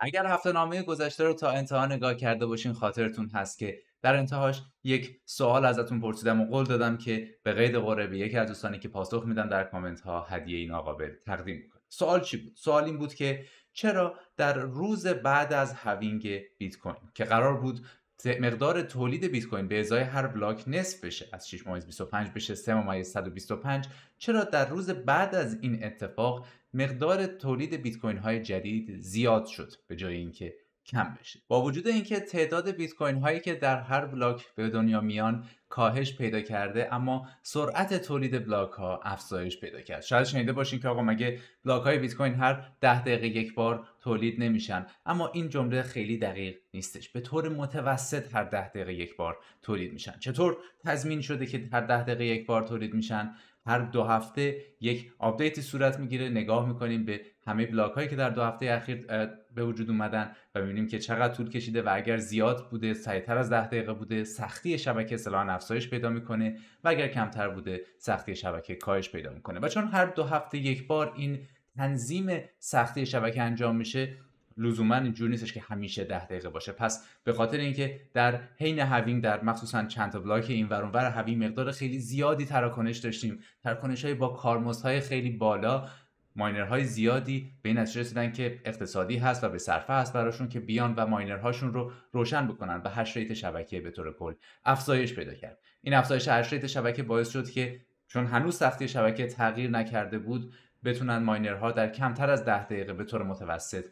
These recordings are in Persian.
اگر هفته نامه گذشته رو تا انتها نگاه کرده باشین خاطرتون هست که در انتهاش یک سوال ازتون پرسیدم و قول دادم که به قید قره به یکی از دوستانی که پاسخ میدم در کامنت ها هدیه این آقا تقدیم میکنم سوال چی بود سوال این بود که چرا در روز بعد از هوینگ بیت کوین که قرار بود مقدار تولید بیت کوین به ازای هر بلاک نصف بشه از 6.25 بشه 3.125 چرا در روز بعد از این اتفاق مقدار تولید بیت کوین های جدید زیاد شد به جای اینکه کم بشه با وجود اینکه تعداد بیت کوین هایی که در هر بلاک به دنیا میان کاهش پیدا کرده اما سرعت تولید بلاک ها افزایش پیدا کرد شاید شنیده باشین که آقا مگه بلاک های بیت کوین هر ده دقیقه یک بار تولید نمیشن اما این جمله خیلی دقیق نیستش به طور متوسط هر ده دقیقه یک بار تولید میشن چطور تضمین شده که هر ده دقیقه یک بار تولید میشن هر دو هفته یک آپدیتی صورت میگیره نگاه میکنیم به همه بلاک هایی که در دو هفته اخیر به وجود اومدن و میبینیم که چقدر طول کشیده و اگر زیاد بوده سریعتر از 10 دقیقه بوده سختی شبکه اصطلاحا افزایش پیدا میکنه و اگر کمتر بوده سختی شبکه کاهش پیدا میکنه و چون هر دو هفته یک بار این تنظیم سختی شبکه انجام میشه لزوما اینجوری نیستش که همیشه ده دقیقه باشه پس به خاطر اینکه در حین هوینگ در مخصوصا چند تا بلاک این ور اونور مقدار خیلی زیادی تراکنش داشتیم تراکنش های با های خیلی بالا های زیادی به این نتیجه رسیدن که اقتصادی هست و به صرفه هست براشون که بیان و ماینرهاشون رو روشن بکنن و هش ریت شبکه به طور کل افزایش پیدا کرد این افزایش هش شبکه باعث شد که چون هنوز سختی شبکه تغییر نکرده بود بتونن ماینرها در کمتر از ده دقیقه به طور متوسط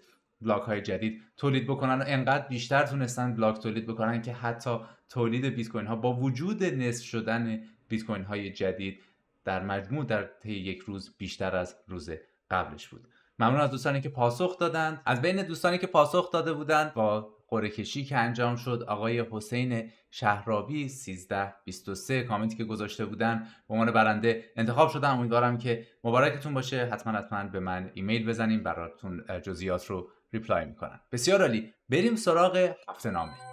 بلاک های جدید تولید بکنن و انقدر بیشتر تونستن بلاک تولید بکنن که حتی تولید بیت کوین ها با وجود نصف شدن بیت کوین های جدید در مجموع در طی یک روز بیشتر از روز قبلش بود ممنون از دوستانی که پاسخ دادند از بین دوستانی که پاسخ داده بودند با قرعه کشی که انجام شد آقای حسین شهرابی 1323 کامنتی که گذاشته بودن به عنوان برنده انتخاب شدن امیدوارم که مبارکتون باشه حتما حتما به من ایمیل بزنیم براتون جزئیات رو ریپلای میکنن بسیار عالی بریم سراغ هفته نامه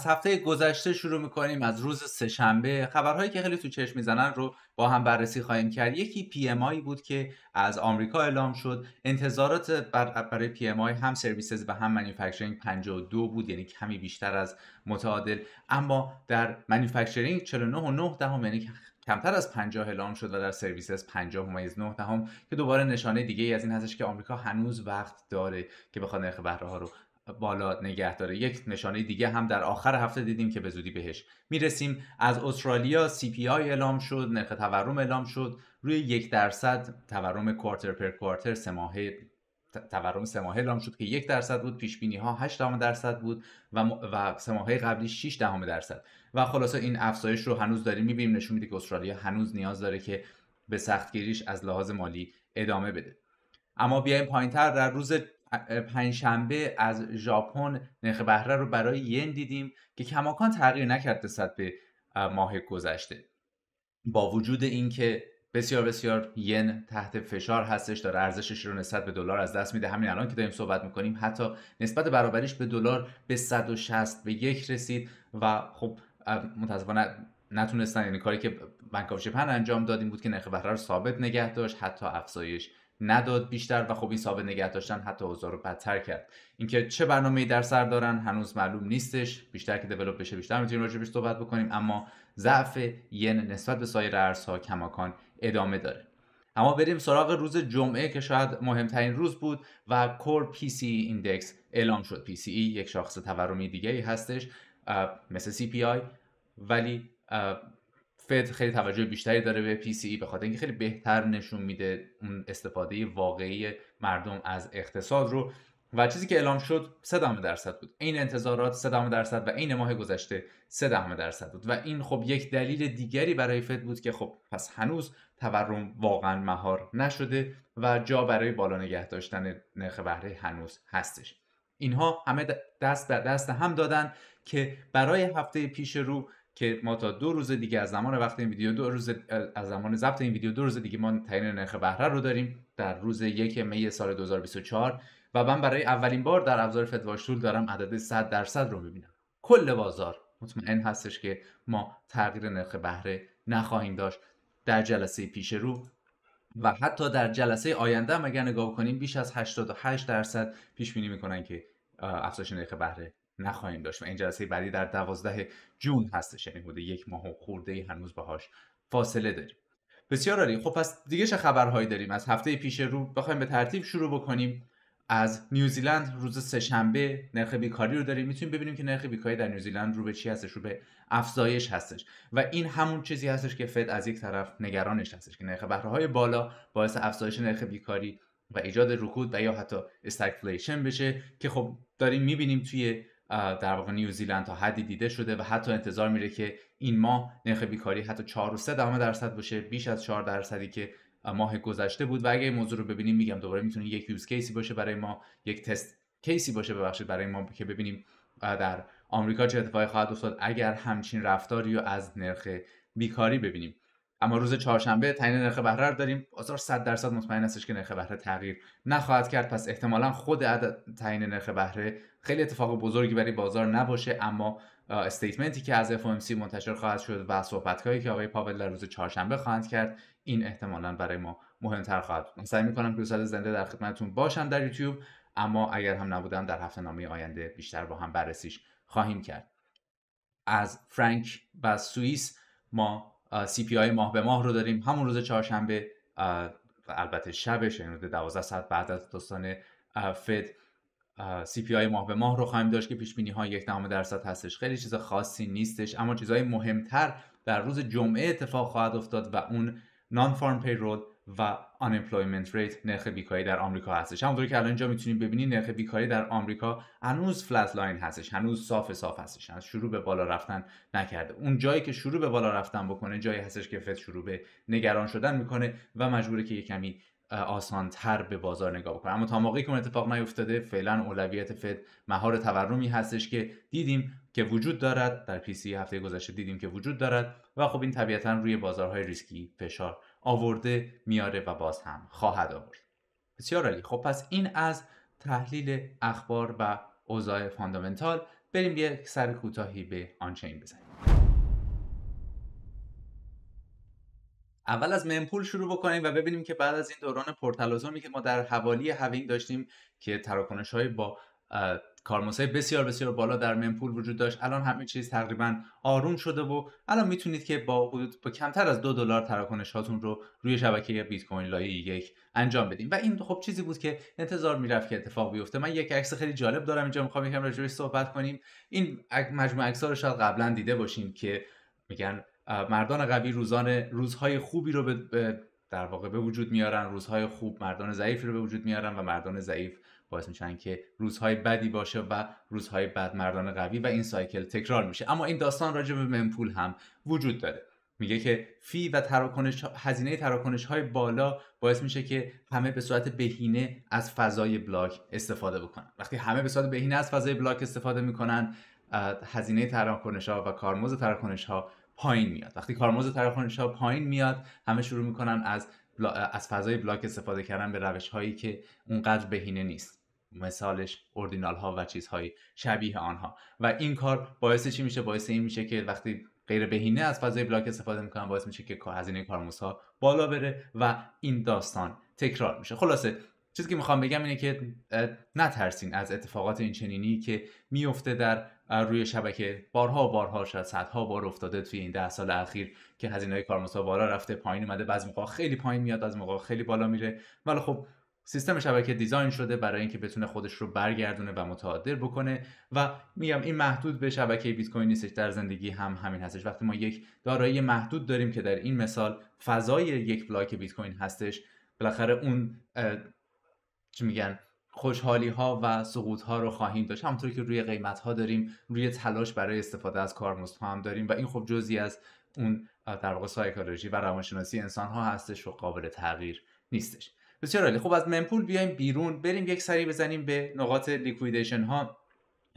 از هفته گذشته شروع میکنیم از روز سهشنبه خبرهایی که خیلی تو چشم میزنن رو با هم بررسی خواهیم کرد یکی پی ام آی بود که از آمریکا اعلام شد انتظارات برای پی ام آی هم سرویسز و هم مانیفکتچرینگ 52 بود یعنی کمی بیشتر از متعادل اما در مانیفکتچرینگ 49.9 دهم یعنی کمتر از 50 اعلام شد و در سرویسز 50 ممیز 9 دهم که دوباره نشانه دیگه ای از این هستش که آمریکا هنوز وقت داره که بخواد نرخ بهره ها رو بالا نگه داره یک نشانه دیگه هم در آخر هفته دیدیم که به زودی بهش میرسیم از استرالیا سی اعلام شد نرخ تورم اعلام شد روی یک درصد تورم کوارتر پر کوارتر تورم سه اعلام شد که یک درصد بود پیش بینی ها 8 درصد بود و م... و سه ماهه قبلی 6 دهم درصد و خلاصه این افزایش رو هنوز داریم میبینیم نشون میده که استرالیا هنوز نیاز داره که به سختگیریش از لحاظ مالی ادامه بده اما بیایم تر در روز پنجشنبه از ژاپن نرخ بهره رو برای ین دیدیم که کماکان تغییر نکرد نسبت به ماه گذشته با وجود اینکه بسیار بسیار ین تحت فشار هستش داره ارزشش رو نسبت به دلار از دست میده همین الان که داریم صحبت میکنیم حتی نسبت برابریش به دلار به 160 به یک رسید و خب متاسفانه نتونستن یعنی کاری که بانک انجام دادیم بود که نرخ بهره رو ثابت نگه داشت حتی افزایش نداد بیشتر و خب این نگه داشتن حتی اوضاع رو بدتر کرد اینکه چه برنامه‌ای در سر دارن هنوز معلوم نیستش بیشتر که دیولپ بشه بیشتر میتونیم راجع بهش صحبت بکنیم اما ضعف ین نسبت به سایر ارزها کماکان ادامه داره اما بریم سراغ روز جمعه که شاید مهمترین روز بود و کور پی سی ایندکس اعلام شد پی سی ای یک شاخص تورمی دیگه ای هستش مثل سی پی آی ولی فد خیلی توجه بیشتری داره به پی سی e، به خاطر اینکه خیلی بهتر نشون میده اون استفاده واقعی مردم از اقتصاد رو و چیزی که اعلام شد 3 درصد بود این انتظارات 3 درصد و این ماه گذشته 3 درصد بود و این خب یک دلیل دیگری برای فد بود که خب پس هنوز تورم واقعا مهار نشده و جا برای بالا نگه داشتن نرخ بهره هنوز هستش اینها همه دست در دست هم دادن که برای هفته پیش رو که ما تا دو روز دیگه از زمان وقت این ویدیو دو روز از زمان ضبط این ویدیو دو روز دیگه ما تعیین نرخ بهره رو داریم در روز یک می سال 2024 و من برای اولین بار در ابزار فتواشتول دارم عدد 100 درصد رو میبینم کل بازار مطمئن هستش که ما تغییر نرخ بهره نخواهیم داشت در جلسه پیش رو و حتی در جلسه آینده هم اگر نگاه کنیم بیش از 88 درصد پیش بینی میکنن که افزایش نرخ بهره نخواهیم داشت و این جلسه بعدی در دوازده جون هستش یعنی حدود یک ماه و خورده هنوز باهاش فاصله داریم بسیار عالی خب پس دیگه چه خبرهایی داریم از هفته پیش رو بخوایم به ترتیب شروع بکنیم از نیوزیلند روز سهشنبه نرخ بیکاری رو داریم میتونیم ببینیم که نرخ بیکاری در نیوزیلند رو به چی هستش رو به افزایش هستش و این همون چیزی هستش که فد از یک طرف نگرانش هستش که نرخ بهره های بالا باعث افزایش نرخ بیکاری و ایجاد رکود و یا حتی استگفلیشن بشه که خب داریم میبینیم توی در واقع نیوزیلند تا حدی دیده شده و حتی انتظار میره که این ماه نرخ بیکاری حتی 4.3 درصد باشه بیش از 4 درصدی که ماه گذشته بود و اگه این موضوع رو ببینیم میگم دوباره میتونه یک یوز کیسی باشه برای ما یک تست کیسی باشه ببخشید برای ما که ببینیم در آمریکا چه اتفاقی خواهد افتاد اگر همچین رفتاری رو از نرخ بیکاری ببینیم اما روز چهارشنبه تعیین نرخ بهره داریم بازار 100 درصد مطمئن هستش که نرخ بهره تغییر نخواهد کرد پس احتمالا خود تعیین نرخ بهره خیلی اتفاق بزرگی برای بازار نباشه اما استیتمنتی که از FOMC منتشر خواهد شد و صحبتهایی که آقای پاول در روز چهارشنبه خواهند کرد این احتمالا برای ما مهمتر خواهد بود سعی میکنم که سال زنده در خدمتتون باشم در یوتیوب اما اگر هم نبودم در هفته نامه آینده بیشتر با هم بررسیش خواهیم کرد از فرانک و سوئیس ما سی پی آی ماه به ماه رو داریم همون روز چهارشنبه البته شبش یعنی 12 ساعت بعد از دوستان فد CPI ماه به ماه رو خواهیم داشت که پیش بینی ها یک دهم درصد هستش خیلی چیز خاصی نیستش اما چیزهای مهمتر در روز جمعه اتفاق خواهد افتاد و اون نان فارم پیرول و امپلویمنت ریت نرخ بیکاری در آمریکا هستش همونطور که الان اینجا میتونید ببینید نرخ بیکاری در آمریکا هنوز فلت لاین هستش هنوز صاف صاف هستش هنوز شروع به بالا رفتن نکرده اون جایی که شروع به بالا رفتن بکنه جایی هستش که فد شروع به نگران شدن میکنه و مجبوره که یه کمی آسانتر به بازار نگاه بکنه اما تا موقعی که اون اتفاق نیفتاده فعلا اولویت فد مهار تورمی هستش که دیدیم که وجود دارد در پی سی هفته گذشته دیدیم که وجود دارد و خب این طبیعتا روی بازارهای ریسکی فشار آورده میاره و باز هم خواهد آورد بسیار عالی خب پس این از تحلیل اخبار و اوضاع فاندامنتال بریم یک سر کوتاهی به آنچین بزنیم اول از منپول شروع بکنیم و ببینیم که بعد از این دوران پرتلازمی که ما در حوالی هاوینگ داشتیم که تراکنش های با کارموسای بسیار بسیار بالا در منپول وجود داشت الان همه چیز تقریبا آروم شده و الان میتونید که با حدود با کمتر از دو دلار تراکنش هاتون رو روی شبکه بیت کوین لایه یک انجام بدیم و این خب چیزی بود که انتظار میرفت که اتفاق بیفته من یک عکس خیلی جالب دارم اینجا میخوام یکم راجعش صحبت کنیم این مجموعه عکس‌ها رو شاید قبلا دیده باشیم که میگن مردان قوی روزان روزهای خوبی رو به در واقع به وجود میارن روزهای خوب مردان ضعیفی رو به وجود میارن و مردان ضعیف باعث میشن که روزهای بدی باشه و روزهای بد مردان قوی و این سایکل تکرار میشه اما این داستان راجع به منپول هم وجود داره میگه که فی و تراکنش هزینه تراکنش های بالا باعث میشه که همه به صورت بهینه از فضای بلاک استفاده بکنن وقتی همه به صورت بهینه از فضای بلاک استفاده میکنن هزینه تراکنش ها و کارمز تراکنش ها پایین میاد وقتی کارمز تراکنش ها پایین میاد همه شروع میکنن از از فضای بلاک استفاده کردن به روش هایی که اونقدر بهینه نیست مثالش اوردینال ها و چیزهای شبیه آنها و این کار باعث چی میشه باعث این میشه که وقتی غیر بهینه از فضای بلاک استفاده میکنن باعث میشه که هزینه ها بالا بره و این داستان تکرار میشه خلاصه چیزی که میخوام بگم اینه که نترسین از اتفاقات این چنینی که میفته در روی شبکه بارها بارها شاید صدها بار افتاده توی این ده سال اخیر که هزینه های کارمزد بالا رفته پایین اومده بعضی موقع خیلی پایین میاد از موقع خیلی بالا میره ولی خب سیستم شبکه دیزاین شده برای اینکه بتونه خودش رو برگردونه و متعادل بکنه و میگم این محدود به شبکه بیت کوین نیستش در زندگی هم همین هستش وقتی ما یک دارایی محدود داریم که در این مثال فضای یک بلاک بیت کوین هستش بالاخره اون چی میگن خوشحالی ها و سقوط ها رو خواهیم داشت همونطور که روی قیمت ها داریم روی تلاش برای استفاده از کارمزد هم داریم و این خب جزی از اون در واقع سایکولوژی و روانشناسی انسان ها هستش و قابل تغییر نیستش بسیار عالی خب از منپول بیایم بیرون بریم یک سری بزنیم به نقاط لیکویدیشن ها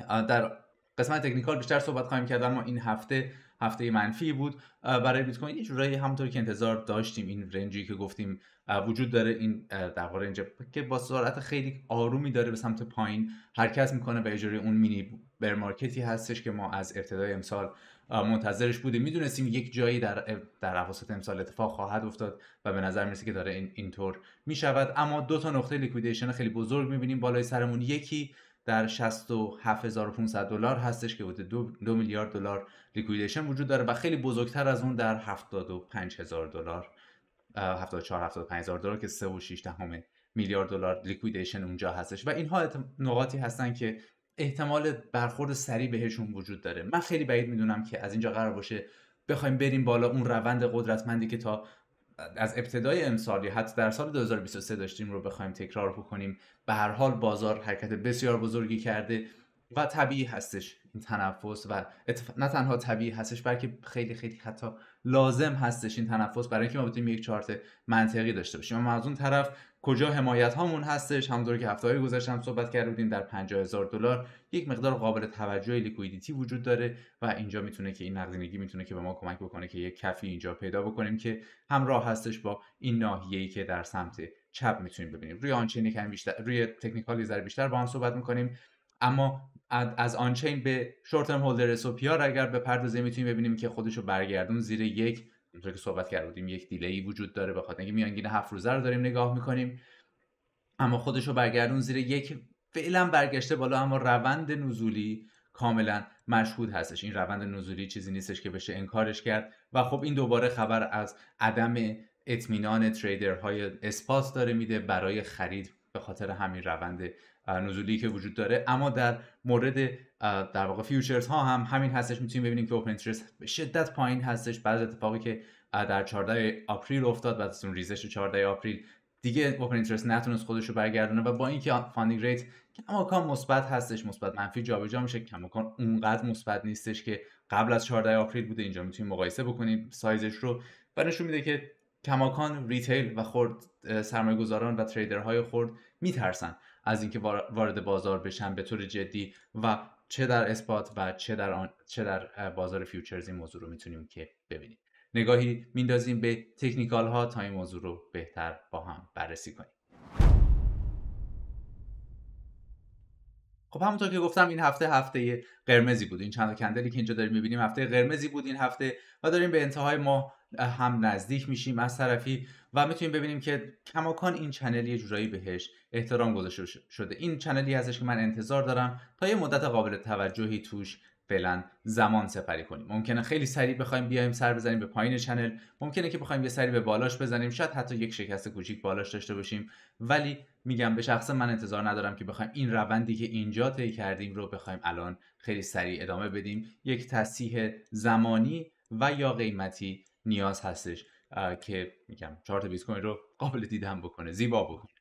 در قسمت تکنیکال بیشتر صحبت خواهیم کرد اما این هفته هفته منفی بود برای بیت کوین یه جورایی همونطور که انتظار داشتیم این رنجی که گفتیم وجود داره این در رنج که با سرعت خیلی آرومی داره به سمت پایین حرکت میکنه و اجاره اون مینی بر مارکتی هستش که ما از ابتدای امسال منتظرش بوده میدونستیم یک جایی در در اواسط امسال اتفاق خواهد افتاد و به نظر میرسه که داره این اینطور میشود اما دو تا نقطه لیکویدیشن خیلی بزرگ میبینیم بالای سرمون یکی در 67500 دلار هستش که بوده دو میلیارد دلار لیکویدیشن وجود داره و خیلی بزرگتر از اون در 75000 دلار 74 75000 دلار که 3.6 میلیارد دلار لیکویدیشن اونجا هستش و اینها نقاطی هستن که احتمال برخورد سریع بهشون وجود داره من خیلی بعید میدونم که از اینجا قرار باشه بخوایم بریم بالا اون روند قدرتمندی که تا از ابتدای امسال یا حتی در سال 2023 داشتیم رو بخوایم تکرار بکنیم به هر حال بازار حرکت بسیار بزرگی کرده و طبیعی هستش این تنفس و نه تنها طبیعی هستش بلکه خیلی خیلی حتی لازم هستش این تنفس برای اینکه ما بتونیم یک چارت منطقی داشته باشیم اما از اون طرف کجا حمایت هامون هستش همونطور که هفته های گذشته هم صحبت کرده بودیم در 50000 دلار یک مقدار قابل توجه لیکویدیتی وجود داره و اینجا میتونه که این نقدینگی میتونه که به ما کمک بکنه که یک کفی اینجا پیدا بکنیم که همراه هستش با این ای که در سمت چپ میتونیم ببینیم روی آنچین یکم بیشتر روی تکنیکال ذره بیشتر با هم صحبت میکنیم اما از آنچین به شورت ترم هولدر اگر بپردازیم میتونیم ببینیم که خودش رو برگردون زیر یک اونطور که صحبت کرده بودیم یک دیلی وجود داره بخاطر اینکه میانگین هفت روزه رو داریم نگاه میکنیم اما خودش رو برگردون زیر یک فعلا برگشته بالا اما روند نزولی کاملا مشهود هستش این روند نزولی چیزی نیستش که بشه انکارش کرد و خب این دوباره خبر از عدم اطمینان تریدرهای اسپاس داره میده برای خرید به خاطر همین روند نزولی که وجود داره اما در مورد در واقع فیوچرز ها هم همین هستش میتونیم ببینیم که اوپن به شدت پایین هستش بعد اتفاقی که در 14 آپریل افتاد بعد از اون ریزش 14 آپریل دیگه اوپن اینترست نتونست خودش رو برگردونه و با اینکه فاندینگ ریت کم مثبت هستش مثبت منفی جابجا میشه کم اونقدر مثبت نیستش که قبل از 14 آپریل بوده اینجا میتونیم مقایسه بکنیم سایزش رو و نشون میده که کماکان ریتیل و خرد سرمایه گذاران و تریدرهای خرد میترسن از اینکه وارد بازار بشن به طور جدی و چه در اثبات و چه در, چه در بازار فیوچرز این موضوع رو میتونیم که ببینیم نگاهی میندازیم به تکنیکال ها تا این موضوع رو بهتر با هم بررسی کنیم خب همونطور که گفتم این هفته هفته قرمزی بود این چند کندلی که اینجا داریم میبینیم هفته قرمزی بود این هفته و داریم به انتهای ماه هم نزدیک میشیم از طرفی و میتونیم ببینیم که کماکان این چنل یه جورایی بهش احترام گذاشته شده این چنلی ازش که من انتظار دارم تا یه مدت قابل توجهی توش فعلا زمان سپری کنیم ممکنه خیلی سریع بخوایم بیایم سر بزنیم به پایین چنل ممکنه که بخوایم یه سری به بالاش بزنیم شاید حتی یک شکست کوچیک بالاش داشته باشیم ولی میگم به شخص من انتظار ندارم که بخوایم این روندی که اینجا طی کردیم رو بخوایم الان خیلی سریع ادامه بدیم یک تصیح زمانی و یا قیمتی نیاز هستش که میگم چارت بیت کوین رو قابل دیدن بکنه زیبا بکنه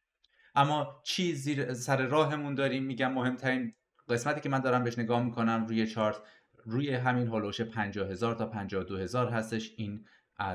اما چی سر راهمون داریم میگم مهمترین قسمتی که من دارم بهش نگاه میکنم روی چارت روی همین هولوش 50 تا 52 هزار هستش این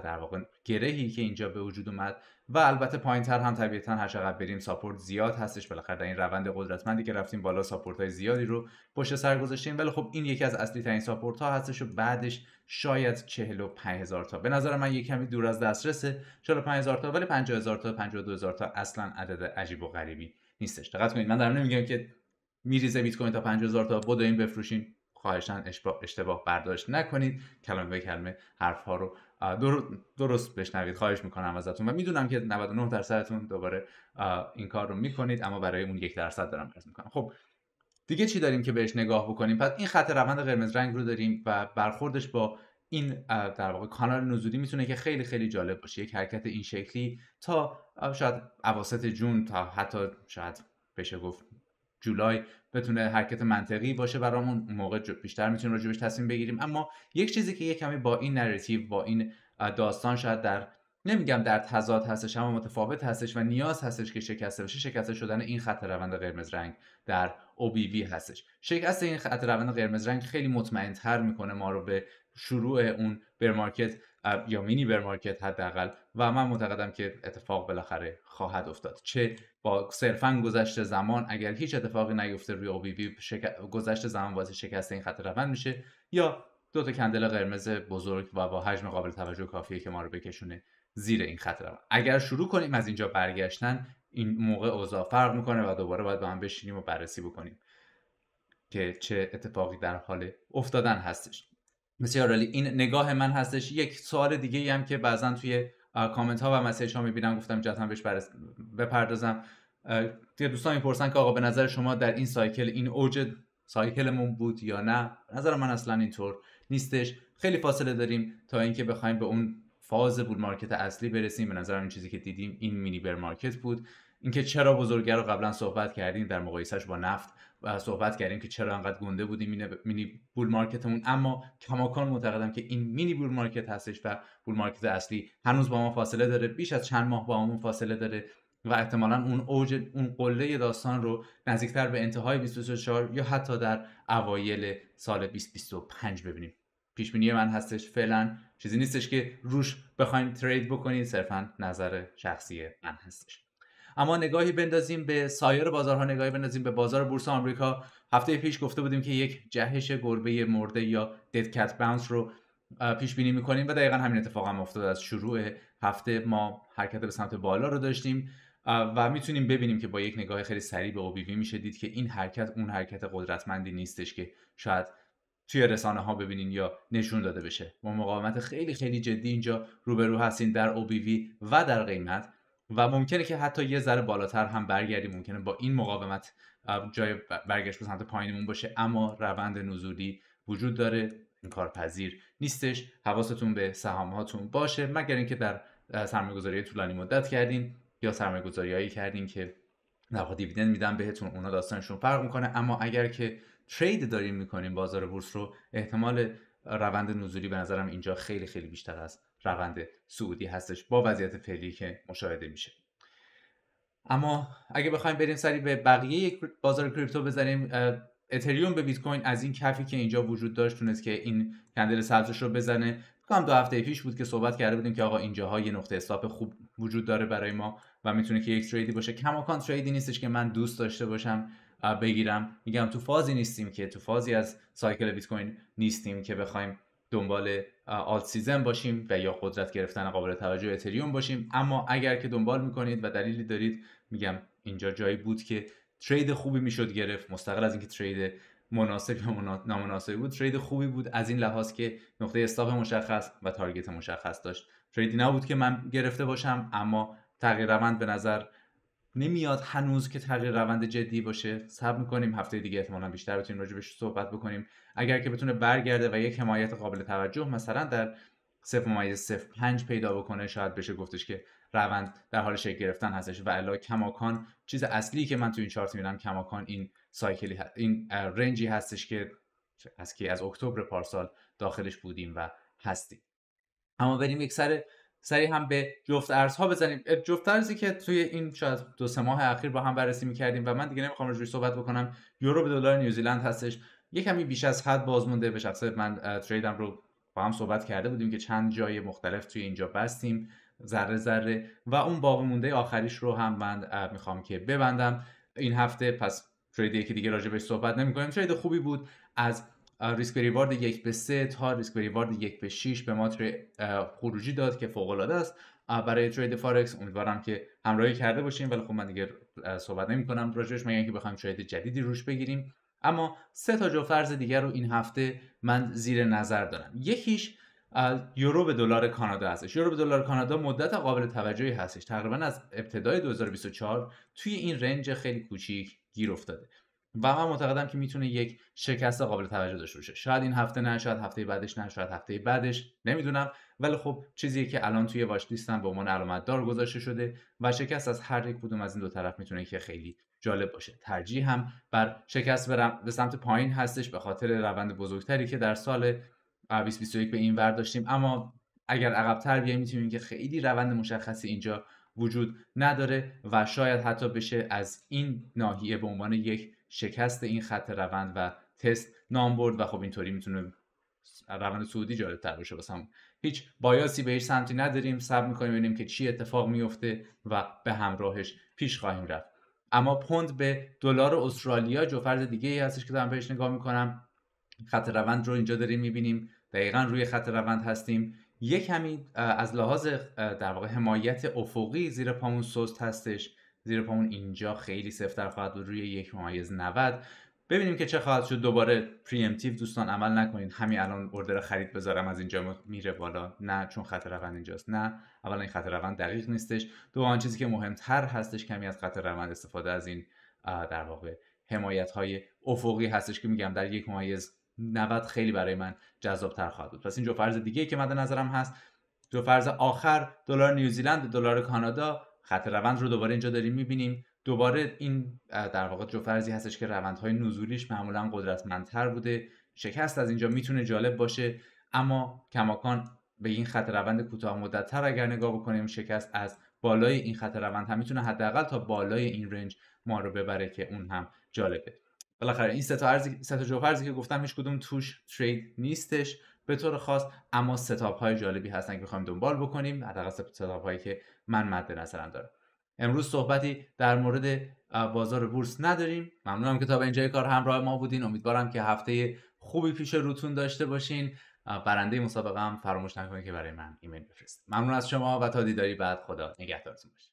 در واقع گرهی که اینجا به وجود اومد و البته تر هم طبیعتا هر چقدر بریم ساپورت زیاد هستش بالاخره در این روند قدرتمندی که رفتیم بالا ساپورت های زیادی رو پشت سر گذاشتیم ولی خب این یکی از اصلی ترین ساپورت ها هستش و بعدش شاید 45 هزار تا به نظر من یک کمی دور از دسترسه 45 هزار تا ولی 50 هزار تا 52 هزار تا اصلا عدد عجیب و غریبی نیستش دقت کنید من دارم نمیگم که میریزه بیت کوین تا 50 تا بدو این بفروشین خواهشان اشتباه برداشت نکنید کلمه به کلمه حرف ها رو درست بشنوید خواهش میکنم ازتون و میدونم که 99 درصدتون دوباره این کار رو میکنید اما برای اون یک درصد دارم عرض میکنم خب دیگه چی داریم که بهش نگاه بکنیم پس این خط روند قرمز رنگ رو داریم و برخوردش با این در واقع کانال نزولی میتونه که خیلی خیلی جالب باشه یک حرکت این شکلی تا شاید اواسط جون تا حتی شاید بشه گفت جولای بتونه حرکت منطقی باشه برامون اون موقع بیشتر میتونیم راجبش تصمیم بگیریم اما یک چیزی که یه کمی با این نراتیو با این داستان شاید در نمیگم در تضاد هستش اما متفاوت هستش و نیاز هستش که شکسته بشه شکسته شدن این خط روند قرمز رنگ در OBV هستش شکست این خط روند قرمز رنگ خیلی مطمئن میکنه ما رو به شروع اون برمارکت یا مینی مارکت حداقل و من معتقدم که اتفاق بالاخره خواهد افتاد چه با صرفا گذشت زمان اگر هیچ اتفاقی نیفته روی بی شک... گذشت زمان واسه شکست این خط روند میشه یا دو تا کندل قرمز بزرگ و با حجم قابل توجه کافیه که ما رو بکشونه زیر این خط روند اگر شروع کنیم از اینجا برگشتن این موقع اوضاع فرق میکنه و دوباره باید با هم بشینیم و بررسی بکنیم که چه اتفاقی در حال افتادن هستش بسیار عالی این نگاه من هستش یک سوال دیگه ای هم که بعضا توی کامنت ها و مسیج ها میبینم گفتم جدا بهش بپردازم دوستان میپرسن که آقا به نظر شما در این سایکل این اوج سایکلمون بود یا نه نظر من اصلا اینطور نیستش خیلی فاصله داریم تا اینکه بخوایم به اون فاز بول مارکت اصلی برسیم به نظر این چیزی که دیدیم این مینی بر مارکت بود اینکه چرا بزرگه رو قبلا صحبت کردیم در مقایسهش با نفت صحبت کردیم که چرا انقدر گنده بودیم مینی بول مارکتمون اما کماکان معتقدم که این مینی بول مارکت هستش و بول مارکت اصلی هنوز با ما فاصله داره بیش از چند ماه با ما فاصله داره و احتمالا اون اوج اون قله داستان رو نزدیکتر به انتهای 2024 یا حتی در اوایل سال 2025 ببینیم پیش بینی من هستش فعلا چیزی نیستش که روش بخوایم ترید بکنید صرفا نظر شخصی من هستش اما نگاهی بندازیم به سایر بازارها نگاهی بندازیم به بازار بورس آمریکا هفته پیش گفته بودیم که یک جهش گربه مرده یا دد کت باونس رو پیش بینی میکنیم و دقیقا همین اتفاق هم افتاد از شروع هفته ما حرکت به سمت بالا رو داشتیم و میتونیم ببینیم که با یک نگاه خیلی سریع به اوبیوی میشه دید که این حرکت اون حرکت قدرتمندی نیستش که شاید توی رسانه ها ببینین یا نشون داده بشه ما مقاومت خیلی خیلی جدی اینجا روبرو هستیم در اوبیوی و در قیمت و ممکنه که حتی یه ذره بالاتر هم برگردیم ممکنه با این مقاومت جای برگشت به سمت پایینمون باشه اما روند نزولی وجود داره این کار پذیر نیستش حواستون به سهام هاتون باشه مگر اینکه در سرمایه‌گذاری طولانی مدت کردین یا سرمایه‌گذاریایی کردین که در دیویدند میدن بهتون اونا داستانشون فرق میکنه اما اگر که ترید دارین میکنین بازار بورس رو احتمال روند نزولی به نظرم اینجا خیلی خیلی بیشتر است. روند سعودی هستش با وضعیت فعلی که مشاهده میشه اما اگه بخوایم بریم سری به بقیه بازار کریپتو بزنیم اتریوم به بیت کوین از این کفی که اینجا وجود داشت تونست که این کندل سبزش رو بزنه کام دو هفته پیش بود که صحبت کرده بودیم که آقا اینجاها یه نقطه استاپ خوب وجود داره برای ما و میتونه که یک تریدی باشه کماکان تریدی نیستش که من دوست داشته باشم بگیرم میگم تو فازی نیستیم که تو فازی از سایکل بیت کوین نیستیم که بخوایم دنبال آلت سیزن باشیم و یا قدرت گرفتن قابل توجه اتریوم باشیم اما اگر که دنبال میکنید و دلیلی دارید میگم اینجا جایی بود که ترید خوبی میشد گرفت مستقل از اینکه ترید مناسب یا نامناسبی بود ترید خوبی بود از این لحاظ که نقطه استاپ مشخص و تارگت مشخص داشت تریدی نبود که من گرفته باشم اما تغییر روند به نظر نمیاد هنوز که تغییر روند جدی باشه صبر میکنیم هفته دیگه احتمالا بیشتر بتونیم راجبش صحبت بکنیم اگر که بتونه برگرده و یک حمایت قابل توجه مثلا در صف پنج پیدا بکنه شاید بشه گفتش که روند در حال شکل گرفتن هستش و الا کماکان چیز اصلی که من تو این چارت میبینم کماکان این سایکلی این رنجی هستش که از که از اکتبر پارسال داخلش بودیم و هستیم اما بریم یک سر سری هم به جفت ارزها بزنیم جفت ارزی که توی این شاید دو سه ماه اخیر با هم بررسی میکردیم و من دیگه نمیخوام روش صحبت بکنم یورو به دلار نیوزیلند هستش یه کمی بیش از حد باز مونده به شخص من تریدم رو با هم صحبت کرده بودیم که چند جای مختلف توی اینجا بستیم ذره ذره و اون باقی مونده آخریش رو هم من میخوام که ببندم این هفته پس تریدی که دیگه راجع بهش صحبت نمی ترید خوبی بود از ریسک به ریوارد یک به سه تا ریسک به ریوارد یک به 6 به ما خروجی داد که فوق العاده است برای ترید فارکس امیدوارم که همراهی کرده باشیم ولی خب من دیگه صحبت نمی کنم راجعش مگر اینکه بخوایم جدیدی روش بگیریم اما سه تا جو فرض دیگر رو این هفته من زیر نظر دارم یکیش یورو به دلار کانادا هستش یورو به دلار کانادا مدت قابل توجهی هستش تقریبا از ابتدای 2024 توی این رنج خیلی کوچیک گیر افتاده و من معتقدم که میتونه یک شکست قابل توجه داشته باشه شاید این هفته نه شاید هفته بعدش نه شاید هفته بعدش نمیدونم ولی خب چیزی که الان توی واش لیستم به عنوان علامت دار گذاشته شده و شکست از هر یک کدوم از این دو طرف میتونه که خیلی جالب باشه ترجیح هم بر شکست برم به سمت پایین هستش به خاطر روند بزرگتری که در سال 2021 به این ور داشتیم اما اگر عقبتر بیایم میتونیم که خیلی روند مشخصی اینجا وجود نداره و شاید حتی بشه از این ناحیه به عنوان یک شکست این خط روند و تست نام برد و خب اینطوری میتونه روند سعودی جالب تر باشه واسه هیچ بایاسی به هیچ سمتی نداریم صبر میکنیم ببینیم که چی اتفاق میفته و به همراهش پیش خواهیم رفت اما پوند به دلار استرالیا جو فرد دیگه ای هستش که دارم بهش نگاه میکنم خط روند رو اینجا داریم میبینیم دقیقا روی خط روند هستیم یک کمی از لحاظ در واقع حمایت افقی زیر پامون سست هستش زیر پامون اینجا خیلی سفتر خواهد بود روی یک ممیز 90 ببینیم که چه خواهد شد دوباره پریمتیو دوستان عمل نکنید همین الان اوردر خرید بذارم از اینجا میره بالا نه چون خط روند اینجاست نه اولا این خط روند دقیق نیستش دو آن چیزی که مهمتر هستش کمی از خط روند استفاده از این در واقع حمایت های افقی هستش که میگم در یک ممیز 90 خیلی برای من تر خواهد بود پس این جو فرض دیگه که مد نظرم هست دو فرض آخر دلار نیوزیلند دلار کانادا خط روند رو دوباره اینجا داریم میبینیم دوباره این در واقع جو هستش که روندهای نزولیش معمولا قدرتمندتر بوده شکست از اینجا میتونه جالب باشه اما کماکان به این خط روند کوتاه مدتتر اگر نگاه بکنیم شکست از بالای این خط روند هم میتونه حداقل تا بالای این رنج ما رو ببره که اون هم جالبه بالاخره این سه تا ارزی که گفتم هیچ کدوم توش ترید نیستش به طور خاص اما ستاپ های جالبی هستن که بخوایم دنبال بکنیم حداقل ستاپ هایی که من مد نظرم دارم امروز صحبتی در مورد بازار بورس نداریم ممنونم که تا به اینجای کار همراه ما بودین امیدوارم که هفته خوبی پیش روتون داشته باشین برنده مسابقه هم فراموش نکنید که برای من ایمیل بفرستید ممنون از شما و تا دیداری بعد خدا نگهدارتون باش.